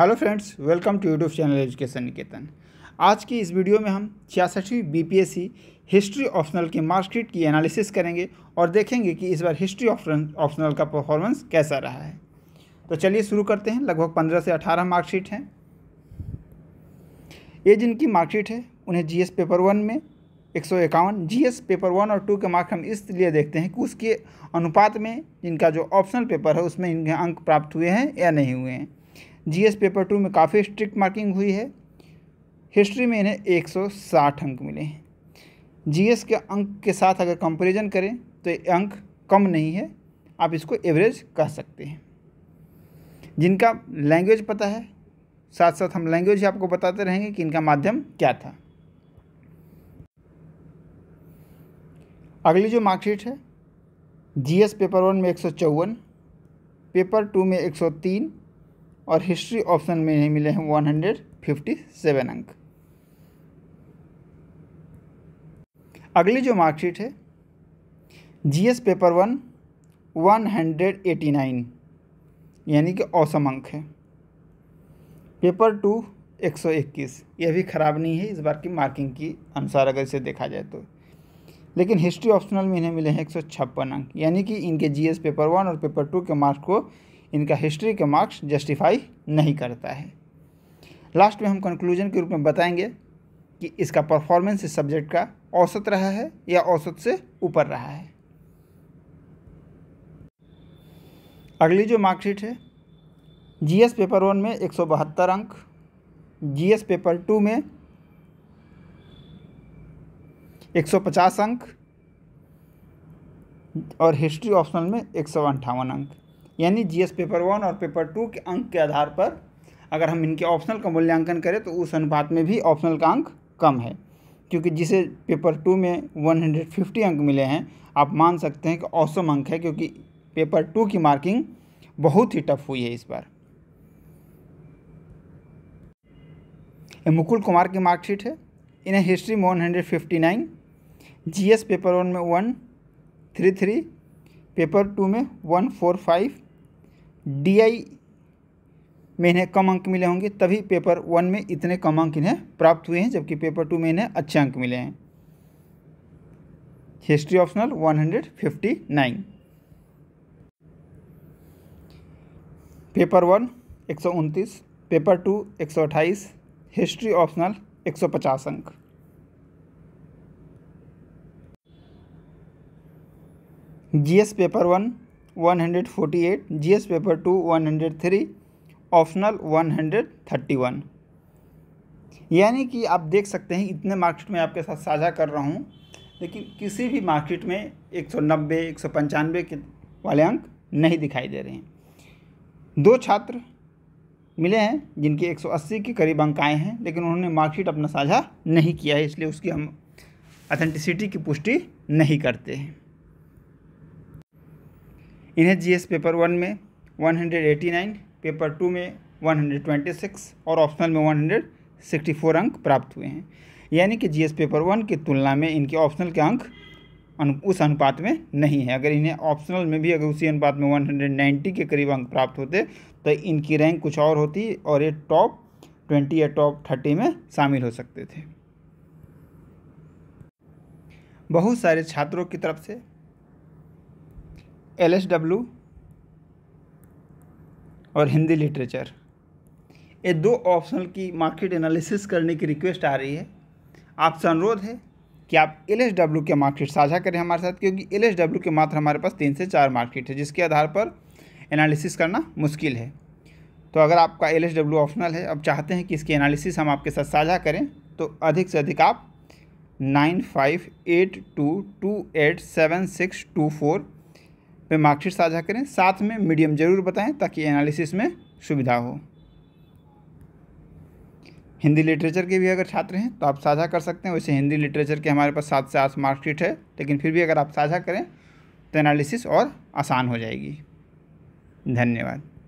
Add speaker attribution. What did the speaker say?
Speaker 1: hello friends welcome to YouTube channel education Niketan आज की इस वीडियो में हम छियासठवीं बीपीएससी हिस्ट्री ऑप्शनल के मार्कशीट की एनालिसिस करेंगे और देखेंगे कि इस बार हिस्ट्री ऑप्शनल का परफॉर्मेंस कैसा रहा है तो चलिए शुरू करते हैं लगभग पंद्रह से अठारह मार्कशीट हैं ये जिनकी मार्कशीट है उन्हें जी पेपर वन में एक सौ इक्यावन जी पेपर वन और टू के मार्क हम इसलिए देखते हैं कि उसके अनुपात में जिनका जो ऑप्शनल पेपर है उसमें इनके अंक प्राप्त हुए हैं या नहीं हुए हैं जी पेपर टू में काफ़ी स्ट्रिक्ट मार्किंग हुई है हिस्ट्री में इन्हें 160 अंक मिले हैं जी के अंक के साथ अगर कंपेरिज़न करें तो अंक कम नहीं है आप इसको एवरेज कह सकते हैं जिनका लैंग्वेज पता है साथ साथ हम लैंग्वेज आपको बताते रहेंगे कि इनका माध्यम क्या था अगली जो मार्कशीट है जीएस पेपर वन में एक पेपर टू में और हिस्ट्री ऑप्शन में यही मिले हैं वन हंड्रेड फिफ्टी सेवन अंक अगली जो मार्कशीट है GS paper one one hundred eighty nine यानी कि औसम अंक है पेपर टू एक सौ इक्कीस यह भी ख़राब नहीं है इस बार की मार्किंग की अनुसार अगर इसे देखा जाए तो लेकिन हिस्ट्री ऑप्शनल में इन्हें मिले हैं एक सौ छप्पन अंक यानी कि इनके जीएस पेपर वन और पेपर टू के मार्क्स को इनका हिस्ट्री के मार्क्स जस्टिफाई नहीं करता है लास्ट में हम कंक्लूजन के रूप में बताएंगे कि इसका परफॉर्मेंस इस सब्जेक्ट का औसत रहा है या औसत से ऊपर रहा है अगली जो मार्कशीट है जीएस पेपर वन में एक अंक जीएस पेपर टू में 150 अंक और हिस्ट्री ऑप्शनल में एक अंक यानी जीएस पेपर वन और पेपर टू के अंक के आधार पर अगर हम इनके ऑप्शनल का मूल्यांकन करें तो उस अनुपात में भी ऑप्शनल का अंक कम है क्योंकि जिसे पेपर टू में 150 अंक मिले हैं आप मान सकते हैं कि औसम अंक है क्योंकि पेपर टू की मार्किंग बहुत ही टफ हुई है इस बार ये मुकुल कुमार की मार्कशीट है इन्हें हिस्ट्री में one hundred fifty nine G paper one में one three three paper two में वन फोर फाइव डीआई में इन्हें कम अंक मिले होंगे तभी पेपर वन में इतने कम अंक इन्हें प्राप्त हुए हैं जबकि पेपर टू में इन्हें अच्छे अंक मिले हैं हिस्ट्री ऑप्शनल 159 पेपर वन एक पेपर टू एक हिस्ट्री ऑप्शनल 150 अंक GS paper one 148 GS paper two 103 optional 131 यानी कि आप देख सकते हैं इतने मार्कशीट में आपके साथ साझा कर रहा हूँ लेकिन किसी भी मार्कशीट में सौ पंचानवे के वाले अंक नहीं दिखाई दे रहे हैं दो छात्र मिले हैं जिनके 180 के करीब अंक आए हैं लेकिन उन्होंने मार्कशीट अपना साझा नहीं किया है इसलिए उसकी हम अथेंटिसिटी की पुष्टि नहीं करते हैं इन्हें जीएस पेपर वन में 189, पेपर टू में 126 और ऑप्शनल में 164 अंक प्राप्त हुए हैं यानी कि जीएस पेपर वन की तुलना में इनके ऑप्शनल के अंक अनु, उस अनुपात में नहीं है अगर इन्हें ऑप्शनल में भी अगर उसी अनुपात में 190 के करीब अंक प्राप्त होते तो इनकी रैंक कुछ और होती और ये टॉप ट्वेंटी या टॉप थर्टी में शामिल हो सकते थे बहुत सारे छात्रों की तरफ से एल एस डब्ल्यू और हिंदी लिटरेचर ये दो ऑप्शनल की मार्केट एनालिसिस करने की रिक्वेस्ट आ रही है आपसे अनुरोध है कि आप एल एस डब्ल्यू के मार्केट साझा करें हमारे साथ क्योंकि एल एस डब्ल्यू के मात्र हमारे पास तीन से चार मार्केट है जिसके आधार पर एनालिसिस करना मुश्किल है तो अगर आपका एल एस डब्ल्यू ऑप्शनल है अब चाहते हैं कि इसकी एनालिसिस हम आपके साथ साझा करें तो अधिक से अधिक आप nine five eight two two eight seven six two four वे मार्कशीट साझा करें साथ में मीडियम जरूर बताएं ताकि एनालिसिस में सुविधा हो हिंदी लिटरेचर के भी अगर छात्र हैं तो आप साझा कर सकते हैं वैसे हिंदी लिटरेचर के हमारे पास सात से आठ मार्कशीट है लेकिन फिर भी अगर आप साझा करें तो एनालिसिस और आसान हो जाएगी धन्यवाद